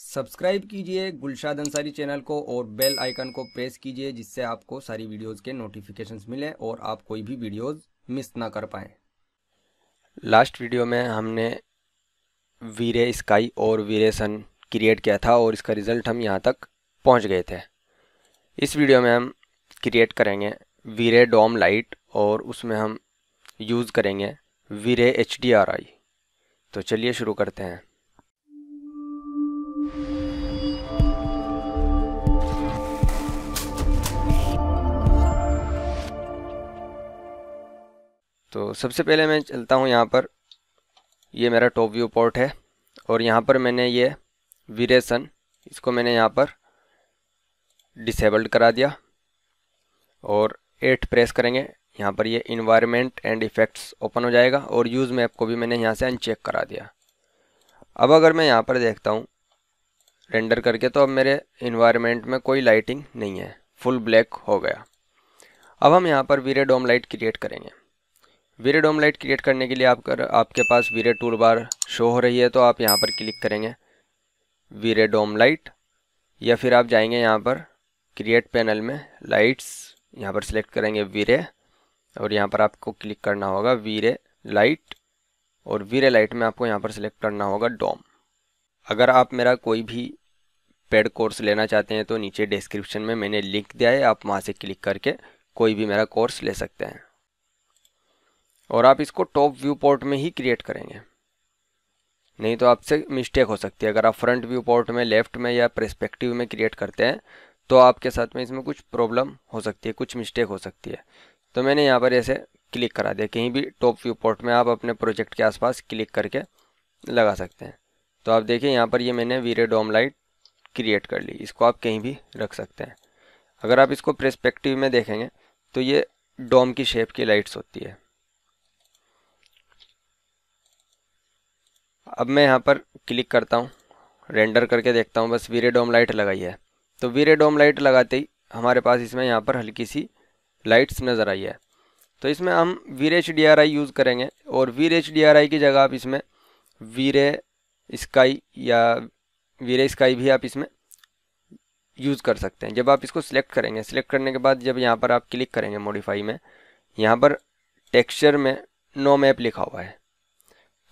subscribe कीजिए Gulshad Ansari channel को और बेल आइकन को प्रेस कीजिए जिससे आपको सारी वीडियोस के नोटिफिकेशंस मिले और आप कोई भी वीडियोस मिस ना कर पाएँ लास्ट वीडियो में हमने वीरे स्काई और वीरे सन क्रिएट किया था और इसका रिज़ल्ट हम यहाँ तक पहुँच गए थे इस वीडियो में हम क्रिएट करेंगे वीरे डॉम लाइट और उसमें हम यूज़ करेंगे वीरे एच तो चलिए शुरू करते हैं तो सबसे पहले मैं चलता हूँ यहाँ पर ये मेरा टॉप व्यू पोर्ट है और यहाँ पर मैंने ये वीरेसन इसको मैंने यहाँ पर डिसेबल्ड करा दिया और एट प्रेस करेंगे यहाँ पर ये इन्वायरमेंट एंड इफ़ेक्ट्स ओपन हो जाएगा और यूज़ मैप को भी मैंने यहाँ से अनचेक करा दिया अब अगर मैं यहाँ पर देखता हूँ रेंडर करके तो अब मेरे इन्वायरमेंट में कोई लाइटिंग नहीं है फुल ब्लैक हो गया अब हम यहाँ पर वीरे डोम लाइट क्रिएट करेंगे वीरेड ऑमलेट क्रिएट करने के लिए आप कर, आपके पास वीरेड टूल बार शो हो रही है तो आप यहाँ पर क्लिक करेंगे वीरेड ऑमलाइट या फिर आप जाएंगे यहाँ पर क्रिएट पैनल में लाइट्स यहाँ पर सिलेक्ट करेंगे वीरे और यहाँ पर आपको क्लिक करना होगा वीरे लाइट और वीरे लाइट में आपको यहाँ पर सिलेक्ट करना होगा डोम अगर आप मेरा कोई भी पेड कोर्स लेना चाहते हैं तो नीचे डिस्क्रिप्शन में मैंने लिंक दिया है आप वहाँ से क्लिक करके कोई भी मेरा कोर्स ले सकते हैं और आप इसको टॉप व्यू पोर्ट में ही क्रिएट करेंगे नहीं तो आपसे मिस्टेक हो सकती है अगर आप फ्रंट व्यू पोर्ट में लेफ्ट में या प्रस्पेक्टिव में क्रिएट करते हैं तो आपके साथ में इसमें कुछ प्रॉब्लम हो सकती है कुछ मिस्टेक हो सकती है तो मैंने यहाँ पर ऐसे क्लिक करा दिया कहीं भी टॉप व्यू पोर्ट में आप अपने प्रोजेक्ट के आसपास क्लिक करके लगा सकते हैं तो आप देखिए यहाँ पर ये यह मैंने वीरे डोम लाइट क्रिएट कर ली इसको आप कहीं भी रख सकते हैं अगर आप इसको प्रस्पेक्टिव में देखेंगे तो ये डोम की शेप की लाइट्स होती है अब मैं यहाँ पर क्लिक करता हूँ रेंडर करके देखता हूँ बस वीरे डोम लाइट लगाई है तो वीरे डोम लाइट लगाते ही हमारे पास इसमें यहाँ पर हल्की सी लाइट्स नज़र आई है तो इसमें हम VRay H D R I use करेंगे और VRay H D R I की जगह आप इसमें वीरे स्काई या वीरे स्काई भी आप इसमें यूज़ कर सकते हैं जब आप इसको सिलेक्ट करेंगे सिलेक्ट करने के बाद जब यहाँ पर आप क्लिक करेंगे मॉडिफाई में यहाँ पर टेक्सचर में नो मैप लिखा हुआ है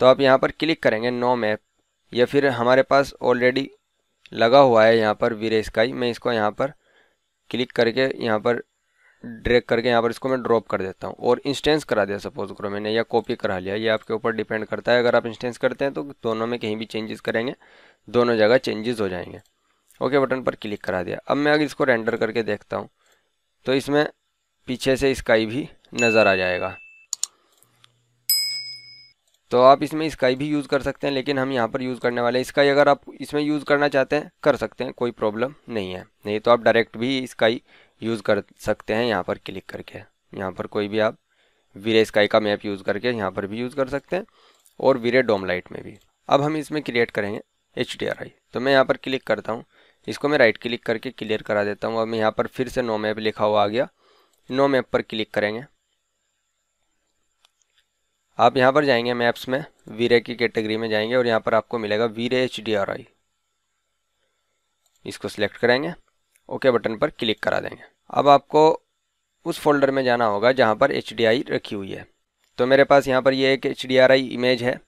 तो आप यहाँ पर क्लिक करेंगे नो मैप या फिर हमारे पास ऑलरेडी लगा हुआ है यहाँ पर वीरे स्काई मैं इसको यहाँ पर क्लिक करके यहाँ पर ड्रैग करके यहाँ पर इसको मैं ड्रॉप कर देता हूँ और इंस्टेंस करा दिया सपोज करो मैंने या कॉपी करा लिया ये आपके ऊपर डिपेंड करता है अगर आप इंस्टेंस करते हैं तो दोनों में कहीं भी चेंजेस करेंगे दोनों जगह चेंजेस हो जाएंगे ओके बटन पर क्लिक करा दिया अब मैं अगर इसको रेंडर करके देखता हूँ तो इसमें पीछे से स्काई भी नज़र आ जाएगा तो आप इसमें स्काई भी यूज़ कर सकते हैं लेकिन हम यहाँ पर यूज़ करने वाले हैं स्काई अगर आप इसमें यूज़ करना चाहते हैं कर सकते हैं कोई प्रॉब्लम नहीं है नहीं तो आप डायरेक्ट भी स्काई यूज़ कर सकते हैं यहाँ पर क्लिक करके यहाँ पर कोई भी आप वीरे स्काई का मैप यूज़ करके यहाँ पर भी यूज़ कर सकते हैं और वीरे डोम लाइट में भी अब हम इसमें क्रिएट करेंगे एच तो मैं यहाँ पर क्लिक करता हूँ इसको मैं राइट क्लिक करके क्लियर करा देता हूँ अब यहाँ पर फिर से नो मैप लिखा हुआ आ गया नो मैप पर क्लिक करेंगे आप यहाँ पर जाएंगे मैप्स में वीरे की कैटेगरी में जाएंगे और यहाँ पर आपको मिलेगा वीरे एच डी आर आई इसको सिलेक्ट करेंगे ओके बटन पर क्लिक करा देंगे अब आपको उस फोल्डर में जाना होगा जहाँ पर एच डी आई रखी हुई है तो मेरे पास यहाँ पर ये एक H D R I image है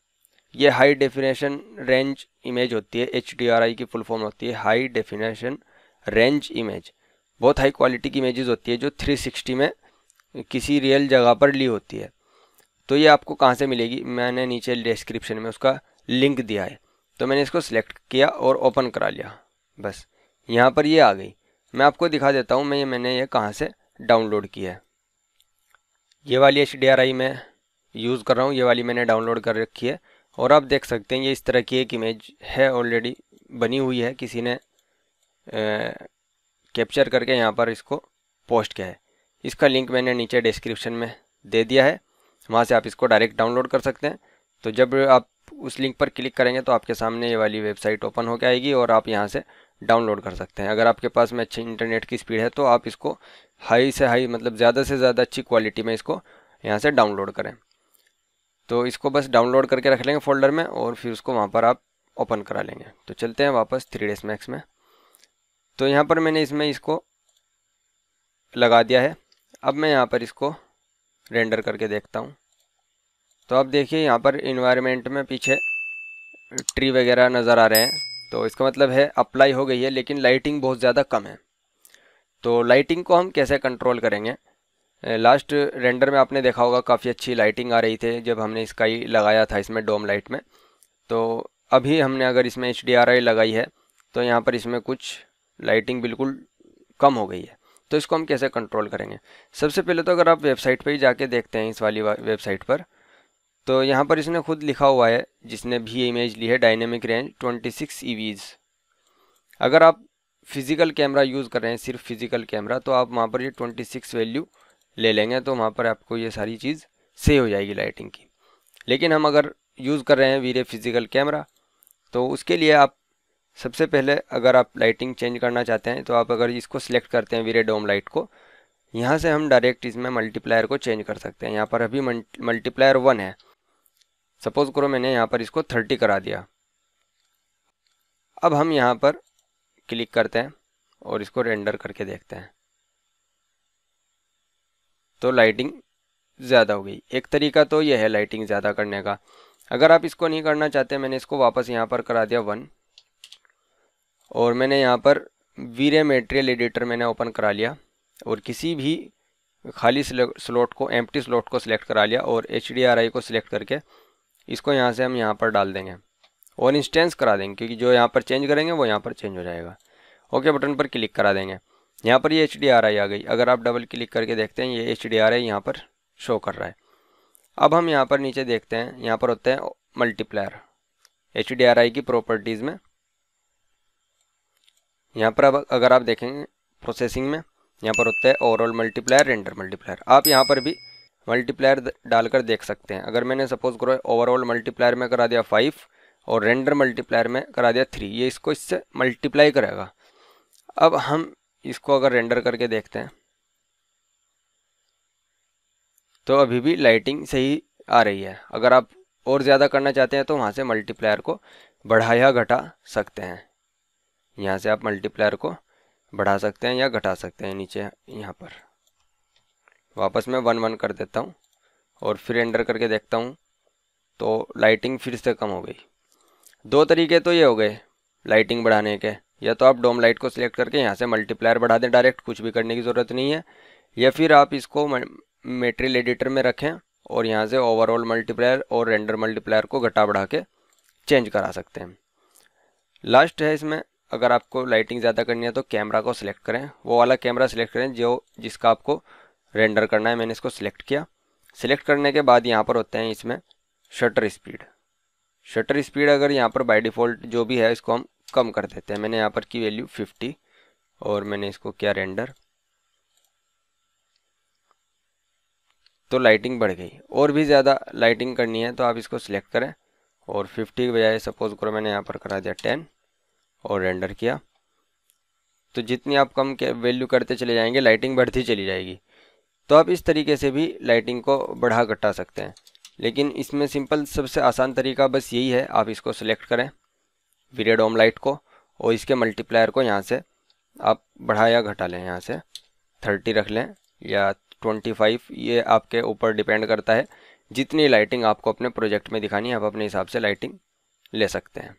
ये हाई डेफिनेशन रेंज इमेज होती है एच डी आर आई की फुल फॉर्म होती है हाई डेफिनेशन रेंज इमेज बहुत हाई क्वालिटी की इमेजेस होती है जो 360 में किसी रियल जगह पर ली होती है तो ये आपको कहाँ से मिलेगी मैंने नीचे डिस्क्रिप्शन में उसका लिंक दिया है तो मैंने इसको सिलेक्ट किया और ओपन करा लिया बस यहाँ पर ये आ गई मैं आपको दिखा देता हूँ मैं ये मैंने ये कहाँ से डाउनलोड किया है ये वाली एच डी मैं यूज़ कर रहा हूँ ये वाली मैंने डाउनलोड कर रखी है और आप देख सकते हैं ये इस तरह की एक इमेज है ऑलरेडी बनी हुई है किसी ने कैप्चर करके यहाँ पर इसको पोस्ट किया है इसका लिंक मैंने नीचे डिस्क्रिप्शन में दे दिया है तो वहाँ से आप इसको डायरेक्ट डाउनलोड कर सकते हैं तो जब आप उस लिंक पर क्लिक करेंगे तो आपके सामने ये वाली वेबसाइट ओपन होकर आएगी और आप यहाँ से डाउनलोड कर सकते हैं अगर आपके पास में अच्छी इंटरनेट की स्पीड है तो आप इसको हाई से हाई मतलब ज़्यादा से ज़्यादा अच्छी क्वालिटी में इसको यहाँ से डाउनलोड करें तो इसको बस डाउनलोड करके रख लेंगे फोल्डर में और फिर उसको वहाँ पर आप ओपन करा लेंगे तो चलते हैं वापस थ्री डेज मैक्स में तो यहाँ पर मैंने इसमें इसको लगा दिया है अब मैं यहाँ पर इसको रेंडर करके देखता हूँ तो अब देखिए यहाँ पर इन्वायरमेंट में पीछे ट्री वगैरह नज़र आ रहे हैं तो इसका मतलब है अप्लाई हो गई है लेकिन लाइटिंग बहुत ज़्यादा कम है तो लाइटिंग को हम कैसे कंट्रोल करेंगे लास्ट रेंडर में आपने देखा होगा काफ़ी अच्छी लाइटिंग आ रही थी जब हमने स्काई लगाया था इसमें डोम लाइट में तो अभी हमने अगर इसमें एच लगाई है तो यहाँ पर इसमें कुछ लाइटिंग बिल्कुल कम हो गई है तो इसको हम कैसे कंट्रोल करेंगे सबसे पहले तो अगर आप वेबसाइट पर ही जाके देखते हैं इस वाली वेबसाइट पर तो यहाँ पर इसने खुद लिखा हुआ है जिसने भी इमेज ली है डायनेमिक रेंज 26 सिक्स अगर आप फिज़िकल कैमरा यूज़ कर रहे हैं सिर्फ फिज़िकल कैमरा तो आप वहाँ पर ये 26 वैल्यू ले लेंगे तो वहाँ पर आपको ये सारी चीज़ सही हो जाएगी लाइटिंग की लेकिन हम अगर यूज़ कर रहे हैं वीरे फिज़िकल कैमरा तो उसके लिए आप सबसे पहले अगर आप लाइटिंग चेंज करना चाहते हैं तो आप अगर इसको सिलेक्ट करते हैं वीरे डोम लाइट को यहाँ से हम डायरेक्ट इसमें मल्टीप्लायर को चेंज कर सकते हैं यहाँ पर अभी मल्टीप्लायर वन है सपोज़ करो मैंने यहाँ पर इसको थर्टी करा दिया अब हम यहाँ पर क्लिक करते हैं और इसको रेंडर करके देखते हैं तो लाइटिंग ज़्यादा हो गई एक तरीका तो यह है लाइटिंग ज़्यादा करने का अगर आप इसको नहीं करना चाहते मैंने इसको वापस यहाँ पर करा दिया वन और मैंने यहाँ पर वीरे मेटेरियल एडिटर मैंने ओपन करा लिया और किसी भी खाली स्लॉट को एम्प्टी स्लॉट को सिलेक्ट करा लिया और एच को सिलेक्ट करके इसको यहाँ से हम यहाँ पर डाल देंगे और इंस्टेंस करा देंगे क्योंकि जो यहाँ पर चेंज करेंगे वो यहाँ पर चेंज हो जाएगा ओके बटन पर क्लिक करा देंगे यहाँ पर ये एच डी आर आई आ गई अगर आप डबल क्लिक करके देखते हैं ये एच डी आर आई यहाँ पर शो कर रहा है अब हम यहाँ पर नीचे देखते हैं यहाँ पर होते हैं multiplier H D R I की प्रॉपर्टीज़ में यहाँ पर अब अगर आप देखेंगे प्रोसेसिंग में यहाँ पर होता है ओवरऑल मल्टीप्लायर रेंडर मल्टीप्लायर आप यहाँ पर भी मल्टीप्लायर डालकर देख सकते हैं अगर मैंने सपोज करो ओवरऑल मल्टीप्लायर में करा दिया फाइव और रेंडर मल्टीप्लायर में करा दिया थ्री ये इसको इससे मल्टीप्लाई करेगा अब हम इसको अगर रेंडर करके देखते हैं तो अभी भी लाइटिंग सही आ रही है अगर आप और ज़्यादा करना चाहते हैं तो वहाँ से मल्टीप्लायर को बढ़ाया घटा सकते हैं यहाँ से आप मल्टीप्लायर को बढ़ा सकते हैं या घटा सकते हैं नीचे यहाँ पर वापस मैं वन वन कर देता हूँ और फिर एंटर करके देखता हूँ तो लाइटिंग फिर से कम हो गई दो तरीके तो ये हो गए लाइटिंग बढ़ाने के या तो आप डोम लाइट को सिलेक्ट करके यहाँ से मल्टीप्लायर बढ़ा दें डायरेक्ट कुछ भी करने की ज़रूरत नहीं है या फिर आप इसको मेटेरियल एडिटर में रखें और यहाँ से ओवरऑल मल्टीप्लायर और रेंडर मल्टीप्लायर को घटा बढ़ा के चेंज करा सकते हैं लास्ट है इसमें अगर आपको लाइटिंग ज़्यादा करनी है तो कैमरा को सिलेक्ट करें वो वाला कैमरा सिलेक्ट करें जो जिसका आपको रेंडर करना है मैंने इसको सिलेक्ट किया सिलेक्ट करने के बाद यहाँ पर होते हैं इसमें शटर स्पीड शटर स्पीड अगर यहाँ पर बाय डिफ़ॉल्ट जो भी है इसको हम कम कर देते हैं मैंने यहाँ पर की वैल्यू 50 और मैंने इसको किया रेंडर तो लाइटिंग बढ़ गई और भी ज़्यादा लाइटिंग करनी है तो आप इसको सिलेक्ट करें और 50 के बजाय सपोज करो मैंने यहाँ पर करा दिया टेन और रेंडर किया तो जितनी आप कम वैल्यू करते चले जाएंगे लाइटिंग बढ़ती चली जाएगी तो आप इस तरीके से भी लाइटिंग को बढ़ा घटा सकते हैं लेकिन इसमें सिंपल सबसे आसान तरीका बस यही है आप इसको सिलेक्ट करें पीरियड ओम लाइट को और इसके मल्टीप्लायर को यहाँ से आप बढ़ा या घटा लें यहाँ से थर्टी रख लें या ट्वेंटी फाइव ये आपके ऊपर डिपेंड करता है जितनी लाइटिंग आपको अपने प्रोजेक्ट में दिखानी है आप अपने हिसाब से लाइटिंग ले सकते हैं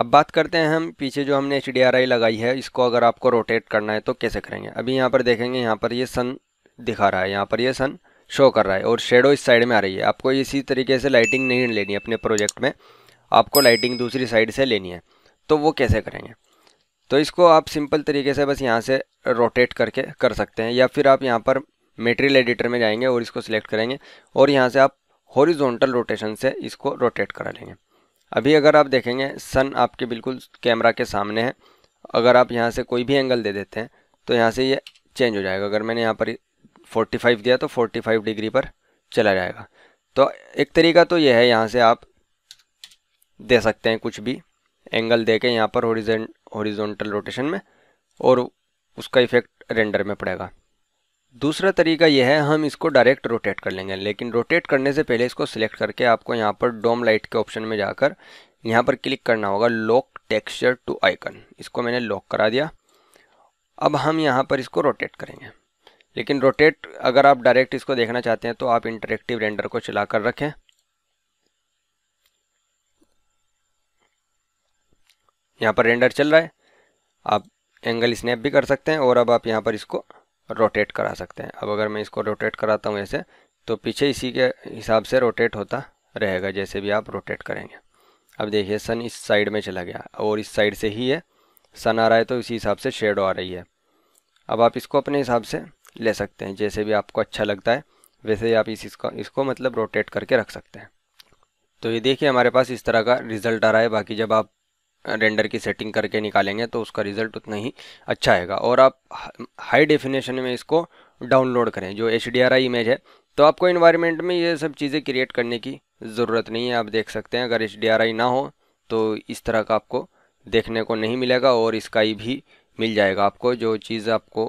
अब बात करते हैं हम पीछे जो हमने एच लगाई है इसको अगर आपको रोटेट करना है तो कैसे करेंगे अभी यहाँ पर देखेंगे यहाँ पर ये सन दिखा रहा है यहाँ पर ये सन शो कर रहा है और शेडो इस साइड में आ रही है आपको इसी तरीके से लाइटिंग नहीं लेनी अपने प्रोजेक्ट में आपको लाइटिंग दूसरी साइड से लेनी है तो वो कैसे करेंगे तो इसको आप सिंपल तरीके से बस यहाँ से रोटेट करके कर सकते हैं या फिर आप यहाँ पर मेटेरियल एडिटर में जाएंगे और इसको सिलेक्ट करेंगे और यहाँ से आप हॉरिजॉन्टल रोटेशन से इसको रोटेट करा लेंगे अभी अगर आप देखेंगे सन आपके बिल्कुल कैमरा के सामने है अगर आप यहाँ से कोई भी एंगल दे देते हैं तो यहाँ से ये चेंज हो जाएगा अगर मैंने यहाँ पर 45 दिया तो 45 डिग्री पर चला जाएगा तो एक तरीका तो ये है यहाँ से आप दे सकते हैं कुछ भी एंगल दे के यहाँ पर होरिजेंट हॉरिजॉन्टल रोटेशन में और उसका इफ़ेक्ट रेंडर में पड़ेगा दूसरा तरीका यह है हम इसको डायरेक्ट रोटेट कर लेंगे लेकिन रोटेट करने से पहले इसको सिलेक्ट करके आपको यहाँ पर डोम लाइट के ऑप्शन में जाकर यहाँ पर क्लिक करना होगा लॉक टेक्सचर टू आइकन इसको मैंने लॉक करा दिया अब हम यहाँ पर इसको रोटेट करेंगे लेकिन रोटेट अगर आप डायरेक्ट इसको देखना चाहते हैं तो आप इंटरेक्टिव रेंडर को चला कर रखें यहाँ पर रेंडर चल रहा है आप एंगल स्नैप भी कर सकते हैं और अब आप यहाँ पर इसको रोटेट करा सकते हैं अब अगर मैं इसको रोटेट कराता हूँ ऐसे तो पीछे इसी के हिसाब से रोटेट होता रहेगा जैसे भी आप रोटेट करेंगे अब देखिए सन इस साइड में चला गया और इस साइड से ही है सन आ रहा है तो इसी हिसाब से शेडो आ रही है अब आप इसको अपने हिसाब से ले सकते हैं जैसे भी आपको अच्छा लगता है वैसे ही आप इस इसको इसको मतलब रोटेट करके रख सकते हैं तो ये देखिए हमारे पास इस तरह का रिज़ल्ट आ रहा है बाकी जब आप रेंडर की सेटिंग करके निकालेंगे तो उसका रिज़ल्ट उतना ही अच्छा आएगा और आप हाई डेफिनेशन में इसको डाउनलोड करें जो एच इमेज है तो आपको इन्वायरमेंट में ये सब चीज़ें क्रिएट करने की ज़रूरत नहीं है आप देख सकते हैं अगर एच ना हो तो इस तरह का आपको देखने को नहीं मिलेगा और स्काई भी मिल जाएगा आपको जो चीज़ आपको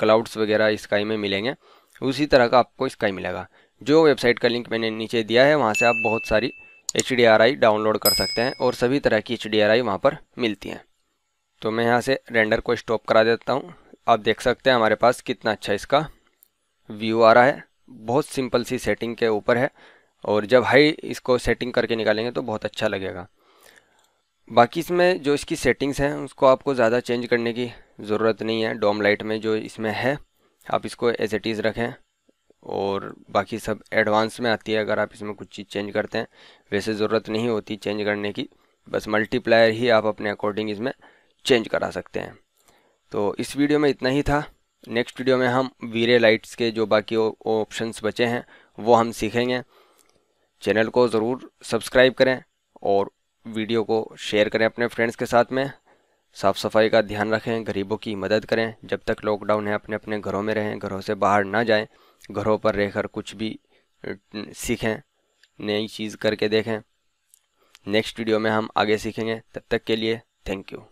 क्लाउड्स वगैरह स्काई में मिलेंगे उसी तरह का आपको स्काई मिलेगा जो वेबसाइट का लिंक मैंने नीचे दिया है वहाँ से आप बहुत सारी एच डाउनलोड कर सकते हैं और सभी तरह की एच डी वहाँ पर मिलती हैं तो मैं यहाँ से रेंडर को स्टॉप करा देता हूँ आप देख सकते हैं हमारे पास कितना अच्छा इसका व्यू आ रहा है बहुत सिंपल सी सेटिंग के ऊपर है और जब हाई इसको सेटिंग करके निकालेंगे तो बहुत अच्छा लगेगा बाकी इसमें जो इसकी सेटिंग्स हैं उसको आपको ज़्यादा चेंज करने की ज़रूरत नहीं है डोम लाइट में जो इसमें है आप इसको एज एट इज़ रखें और बाकी सब एडवांस में आती है अगर आप इसमें कुछ चीज़ चेंज करते हैं वैसे ज़रूरत नहीं होती चेंज करने की बस मल्टीप्लायर ही आप अपने अकॉर्डिंग इसमें चेंज करा सकते हैं तो इस वीडियो में इतना ही था नेक्स्ट वीडियो में हम वीरे लाइट्स के जो बाकी ऑप्शंस बचे हैं वो हम सीखेंगे चैनल को ज़रूर सब्सक्राइब करें और वीडियो को शेयर करें अपने फ्रेंड्स के साथ में साफ़ सफाई का ध्यान रखें गरीबों की मदद करें जब तक लॉकडाउन है अपने अपने घरों में रहें घरों से बाहर ना जाएं घरों पर रहकर कुछ भी सीखें नई चीज़ करके देखें नेक्स्ट वीडियो में हम आगे सीखेंगे तब तक के लिए थैंक यू